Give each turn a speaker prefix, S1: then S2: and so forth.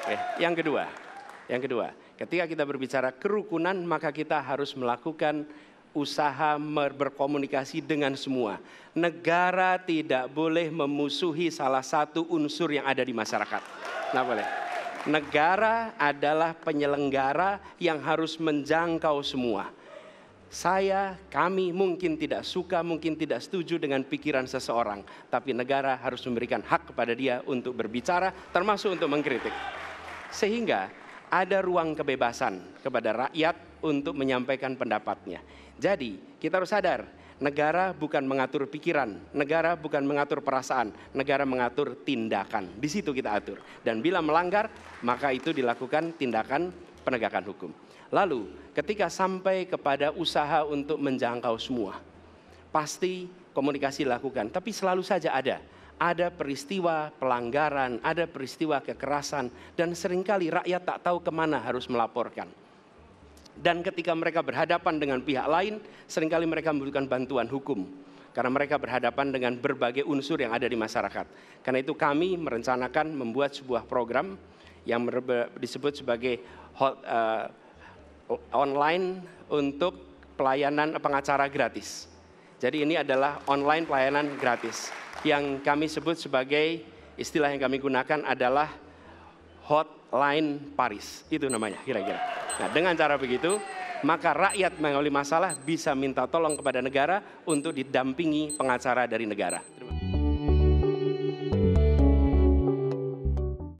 S1: Oke, eh, yang kedua, yang kedua, ketika kita berbicara kerukunan maka kita harus melakukan usaha berkomunikasi dengan semua. Negara tidak boleh memusuhi salah satu unsur yang ada di masyarakat. Nah boleh. Negara adalah penyelenggara yang harus menjangkau semua. Saya, kami mungkin tidak suka, mungkin tidak setuju dengan pikiran seseorang, tapi negara harus memberikan hak kepada dia untuk berbicara, termasuk untuk mengkritik. Sehingga ada ruang kebebasan kepada rakyat untuk menyampaikan pendapatnya. Jadi, kita harus sadar, negara bukan mengatur pikiran, negara bukan mengatur perasaan, negara mengatur tindakan. Di situ kita atur. Dan bila melanggar, maka itu dilakukan tindakan penegakan hukum. Lalu, ketika sampai kepada usaha untuk menjangkau semua, pasti komunikasi dilakukan, tapi selalu saja ada ada peristiwa pelanggaran, ada peristiwa kekerasan, dan seringkali rakyat tak tahu kemana harus melaporkan. Dan ketika mereka berhadapan dengan pihak lain, seringkali mereka membutuhkan bantuan hukum. Karena mereka berhadapan dengan berbagai unsur yang ada di masyarakat. Karena itu kami merencanakan membuat sebuah program yang disebut sebagai hot, uh, online untuk pelayanan pengacara gratis. Jadi ini adalah online pelayanan gratis yang kami sebut sebagai istilah yang kami gunakan adalah hotline Paris. Itu namanya kira-kira. Nah, dengan cara begitu, maka rakyat mengalami masalah bisa minta tolong kepada negara untuk didampingi pengacara dari negara. Terima